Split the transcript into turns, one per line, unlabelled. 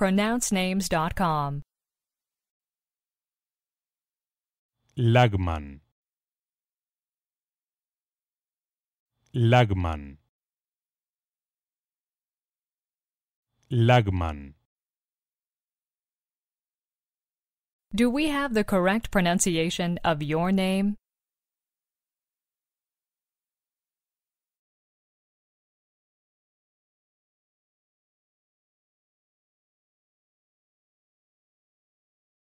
pronouncenames.com.
Lagman Lagman Lagman
Do we have the correct pronunciation of your name?